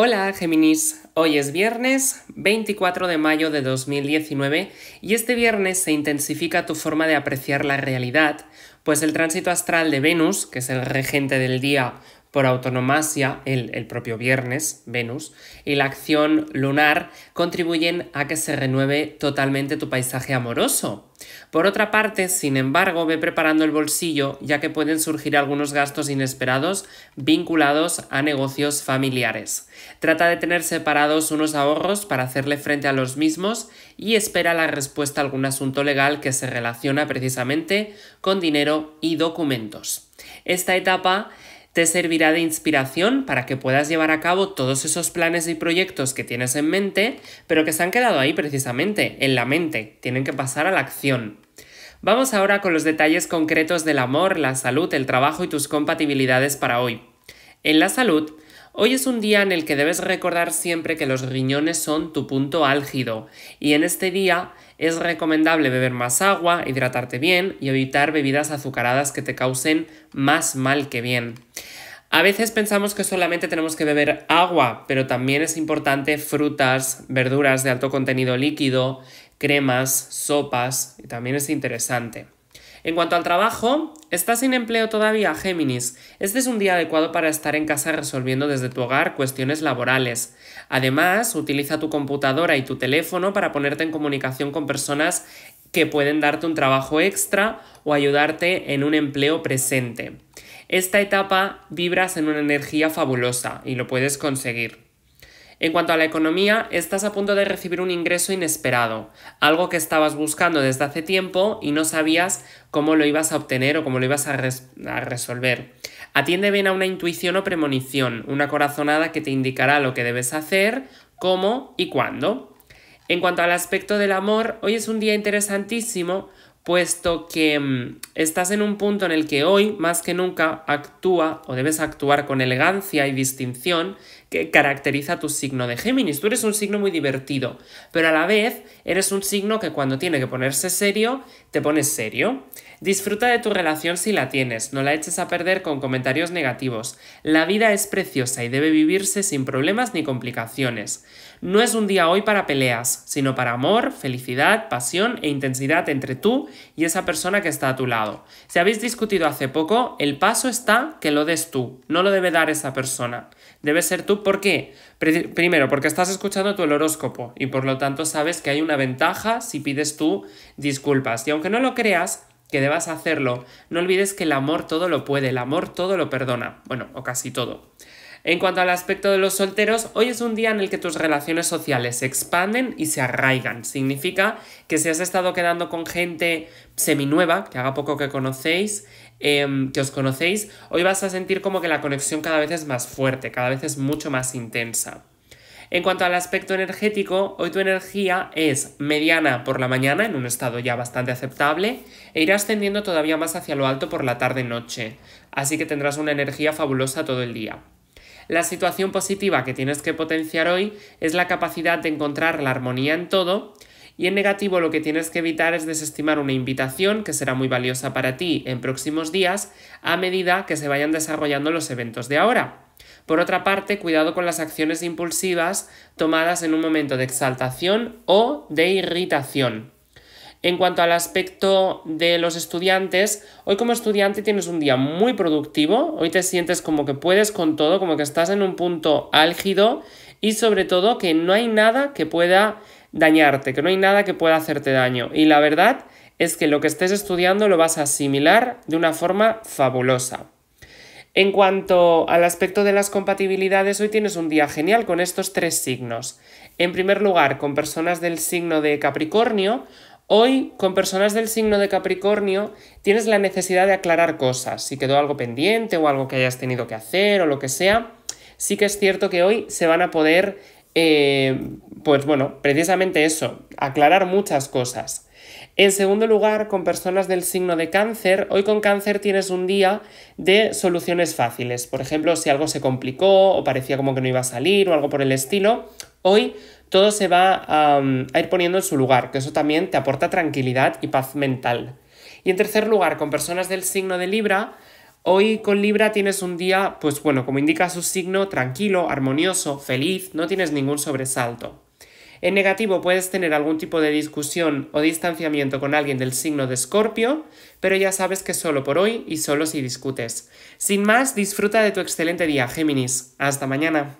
Hola Géminis, hoy es viernes 24 de mayo de 2019 y este viernes se intensifica tu forma de apreciar la realidad, pues el tránsito astral de Venus, que es el regente del día por autonomasia, el, el, propio viernes, Venus, y la acción lunar contribuyen a que se renueve totalmente tu paisaje amoroso. Por otra parte, sin embargo, ve preparando el bolsillo, ya que pueden surgir algunos gastos inesperados vinculados a negocios familiares. Trata de tener separados unos ahorros para hacerle frente a los mismos y espera la respuesta a algún asunto legal que se relaciona precisamente con dinero y documentos. Esta etapa te servirá de inspiración para que puedas llevar a cabo todos esos planes y proyectos que tienes en mente, pero que se han quedado ahí precisamente, en la mente, tienen que pasar a la acción. Vamos ahora con los detalles concretos del amor, la salud, el trabajo y tus compatibilidades para hoy. En la salud, Hoy es un día en el que debes recordar siempre que los riñones son tu punto álgido y en este día es recomendable beber más agua, hidratarte bien y evitar bebidas azucaradas que te causen más mal que bien. A veces pensamos que solamente tenemos que beber agua, pero también es importante frutas, verduras de alto contenido líquido, cremas, sopas, y también es interesante. En cuanto al trabajo, estás sin empleo todavía, Géminis. Este es un día adecuado para estar en casa resolviendo desde tu hogar cuestiones laborales. Además, utiliza tu computadora y tu teléfono para ponerte en comunicación con personas que pueden darte un trabajo extra o ayudarte en un empleo presente. Esta etapa vibras en una energía fabulosa y lo puedes conseguir. En cuanto a la economía, estás a punto de recibir un ingreso inesperado, algo que estabas buscando desde hace tiempo y no sabías cómo lo ibas a obtener o cómo lo ibas a, resolver. Atiende bien a una intuición o premonición, una corazonada que te indicará lo que debes hacer, cómo y cuándo. En cuanto al aspecto del amor, hoy es un día interesantísimo puesto que mm, estás en un punto en el que hoy, más que nunca, actúa o debes actuar con elegancia y distinción, que caracteriza tu signo de Géminis. Tú eres un signo muy divertido, pero a la vez eres un signo que cuando tiene que ponerse serio, te pones serio. Disfruta de tu relación si la tienes, no la eches a perder con comentarios negativos. La vida es preciosa y debe vivirse sin problemas ni complicaciones. No es un día hoy para peleas, sino para amor, felicidad, pasión e intensidad entre tú y esa persona que está a tu lado. Si habéis discutido hace poco, el paso está que lo des tú, no lo debe dar esa persona. Debes ser tú, ¿por qué? Primero, porque estás escuchando tu horóscopo y por lo tanto sabes que hay una ventaja si pides tú disculpas. Y aunque no lo creas, que debas hacerlo, no olvides que el amor todo lo puede, el amor todo lo perdona. Bueno, o casi todo. En cuanto al aspecto de los solteros, hoy es un día en el que tus relaciones sociales se expanden y se arraigan. Significa que si has estado quedando con gente seminueva, que haga poco que conocéis, em, que os conocéis, hoy vas a sentir como que la conexión cada vez es más fuerte, cada vez es mucho más intensa. En cuanto al aspecto energético, hoy tu energía es mediana por la mañana, en un estado ya bastante aceptable, e irá ascendiendo todavía más hacia lo alto por la tarde-noche, así que tendrás una energía fabulosa todo el día. La situación positiva que tienes que potenciar hoy es la capacidad de encontrar la armonía en todo y en negativo lo que tienes que evitar es desestimar una invitación que será muy valiosa para ti en próximos días a medida que se vayan desarrollando los eventos de ahora. Por otra parte, cuidado con las acciones impulsivas tomadas en un momento de exaltación o de irritación. En cuanto al aspecto de los estudiantes, hoy como estudiante tienes un día muy productivo, hoy te sientes como que puedes con todo, como que estás en un punto álgido y sobre todo que no hay nada que pueda dañarte, que no hay nada que pueda hacerte daño. Y la verdad es que lo que estés estudiando lo vas a asimilar de una forma fabulosa. En cuanto al aspecto de las compatibilidades, hoy tienes un día genial con estos tres signos. En primer lugar, con personas del signo de Capricornio, Hoy, con personas del signo de Capricornio, tienes la necesidad de aclarar cosas. Si quedó algo pendiente o algo que hayas tenido que hacer o lo que sea, sí que es cierto que hoy se van a poder eh, pues bueno, precisamente eso, aclarar muchas cosas. En segundo lugar, con personas del signo de cáncer, hoy con cáncer tienes un día de soluciones fáciles. Por ejemplo, si algo se complicó o parecía como que no iba a salir o algo por el estilo, hoy todo se va a ir poniendo en su lugar, que eso también te aporta tranquilidad y paz mental. Y en tercer lugar, con personas del signo de Libra, Hoy con Libra tienes un día, pues bueno, como indica su signo, tranquilo, armonioso, feliz, no tienes ningún sobresalto. En negativo puedes tener algún tipo de discusión o distanciamiento con alguien del signo de Escorpio, pero ya sabes que solo por hoy y solo si discutes. Sin más, disfruta de tu excelente día, Géminis. Hasta mañana.